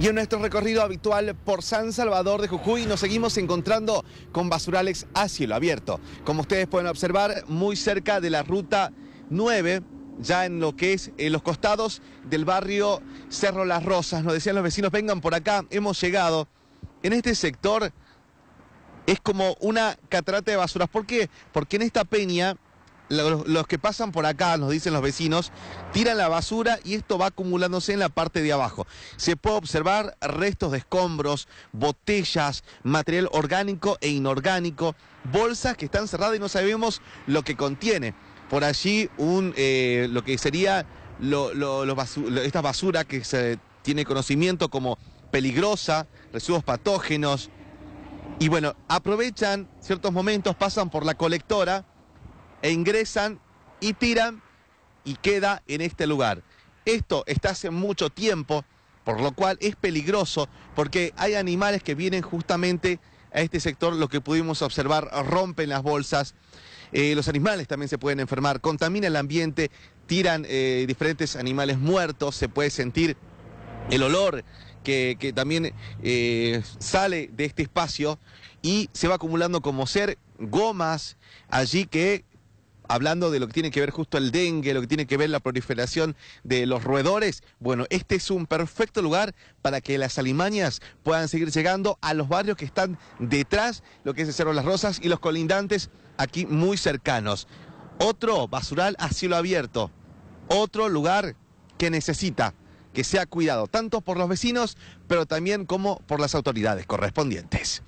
Y en nuestro recorrido habitual por San Salvador de Jujuy nos seguimos encontrando con basurales a cielo abierto. Como ustedes pueden observar, muy cerca de la ruta 9, ya en lo que es eh, los costados del barrio Cerro Las Rosas. Nos decían los vecinos, vengan por acá, hemos llegado. En este sector es como una catarata de basuras. ¿Por qué? Porque en esta peña los, que pasan por acá, nos dicen los vecinos, tiran la basura y esto va acumulándose en la parte de abajo. Se puede observar restos de escombros, botellas, material orgánico e inorgánico, bolsas que están cerradas y no sabemos lo que contiene. Por allí un, eh, lo que sería esta basura que se tiene conocimiento como peligrosa, residuos patógenos. Y bueno, aprovechan ciertos momentos, pasan por la colectora e ingresan y tiran y queda en este lugar. Esto está hace mucho tiempo, por lo cual es peligroso porque hay animales que vienen justamente a este sector, lo que pudimos observar, rompen las bolsas. Eh, los animales también se pueden enfermar, contamina el ambiente, tiran eh, diferentes animales muertos, se puede sentir el olor que, también eh, sale de este espacio y se va acumulando como ser gomas allí que hablando de lo que tiene que ver justo el dengue, lo que tiene que ver la proliferación de los roedores, bueno, este es un perfecto lugar para que las alimañas puedan seguir llegando a los barrios que están detrás, lo que es el Cerro Las Rosas y los colindantes aquí muy cercanos. Otro basural a cielo abierto, otro lugar que necesita que sea cuidado tanto por los vecinos, pero también como por las autoridades correspondientes.